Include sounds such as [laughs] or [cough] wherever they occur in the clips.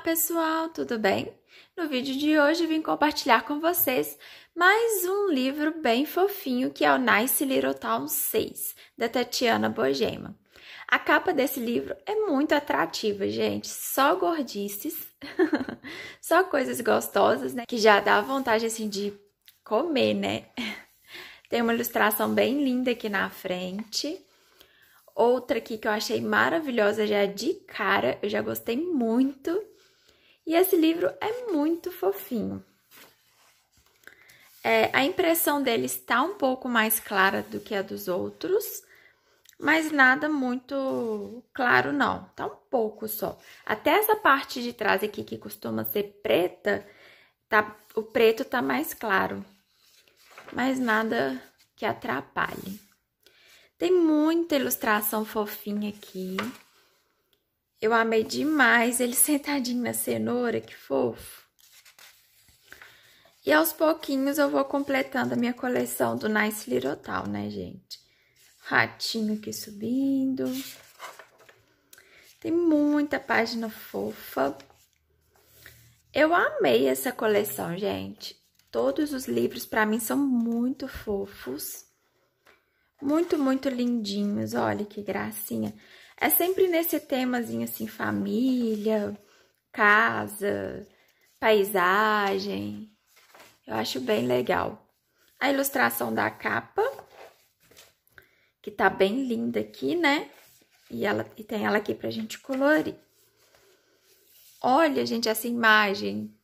pessoal, tudo bem? No vídeo de hoje vim compartilhar com vocês mais um livro bem fofinho que é o Nice Little Town 6, da Tatiana Bogema. A capa desse livro é muito atrativa, gente, só gordices, [laughs] só coisas gostosas, né, que já dá vontade assim de comer, né? [laughs] Tem uma ilustração bem linda aqui na frente. Outra aqui que eu achei maravilhosa já de cara, eu já gostei muito, e esse livro é muito fofinho. É, a impressão dele está um pouco mais clara do que a dos outros, mas nada muito claro não, Está um pouco só. Até essa parte de trás aqui que costuma ser preta, tá, o preto está mais claro, mas nada que atrapalhe. Tem muita ilustração fofinha aqui. Eu amei demais ele [laughs] sentadinho na cenoura, que fofo. E aos pouquinhos eu vou completando a minha coleção do Nice Little né, gente? Ratinho aqui subindo. Tem muita página fofa. Eu amei essa coleção, gente. Todos os livros, para mim, são muito fofos. Muito, muito lindinhos. Olha que gracinha. É sempre nesse temazinho assim, família, casa, paisagem. Eu acho bem legal. A ilustração da capa, que tá bem linda aqui, né? E, ela, e tem ela aqui pra gente colorir. Olha, gente, essa imagem.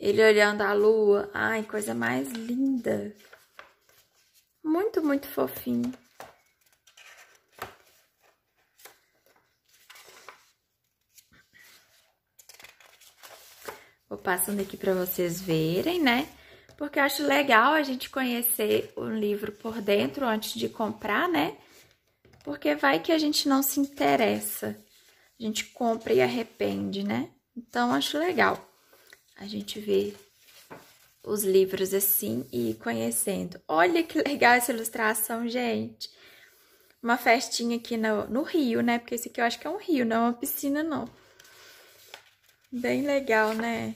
Ele olhando a lua. Ai, coisa mais linda. Muito, muito fofinho. passando aqui para vocês verem, né? Porque eu acho legal a gente conhecer o livro por dentro antes de comprar, né? Porque vai que a gente não se interessa. A gente compra e arrepende, né? Então, acho legal a gente ver os livros assim e ir conhecendo. Olha que legal essa ilustração, gente. Uma festinha aqui no, no rio, né? Porque esse aqui eu acho que é um rio, não é uma piscina, não. Bem legal, né?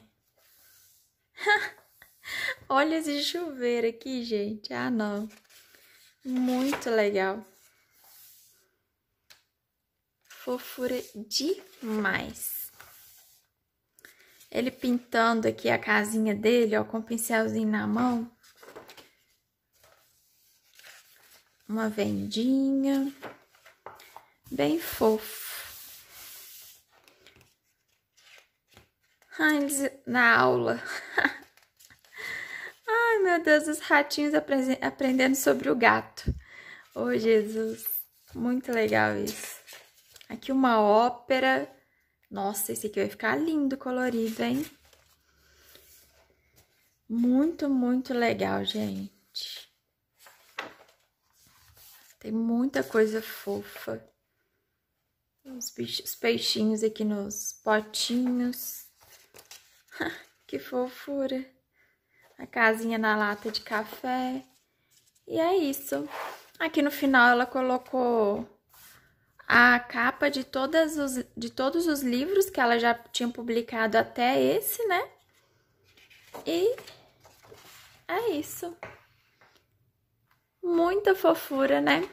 [laughs] Olha esse chuveiro aqui, gente. Ah, não. Muito legal. Fofura demais. Ele pintando aqui a casinha dele, ó, com o pincelzinho na mão. Uma vendinha. Bem fofo. Heinz na aula. [laughs] Ai, meu Deus, os ratinhos aprendendo sobre o gato. Ô, oh, Jesus, muito legal isso. Aqui uma ópera. Nossa, esse aqui vai ficar lindo, colorido, hein? Muito, muito legal, gente. Tem muita coisa fofa. Os, bichos, os peixinhos aqui nos potinhos. [laughs] que fofura! A casinha na lata de café. E é isso. Aqui no final ela colocou a capa de, todas os, de todos os livros que ela já tinha publicado até esse, né? E é isso. Muita fofura, né?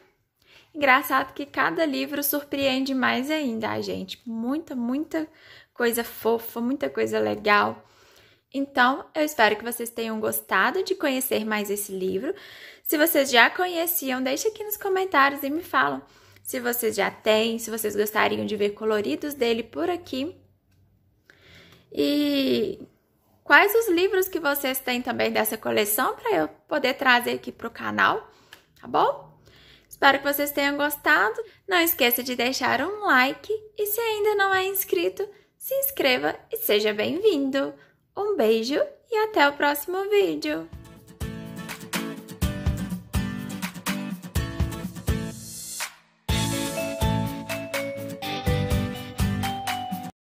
Engraçado que cada livro surpreende mais ainda a gente. Muita, muita coisa fofa, muita coisa legal. Então, eu espero que vocês tenham gostado de conhecer mais esse livro. Se vocês já conheciam, deixe aqui nos comentários e me falam se vocês já têm, se vocês gostariam de ver coloridos dele por aqui. E quais os livros que vocês têm também dessa coleção para eu poder trazer aqui para o canal, tá bom? Espero que vocês tenham gostado. Não esqueça de deixar um like e se ainda não é inscrito, se inscreva e seja bem-vindo. Um beijo e até o próximo vídeo!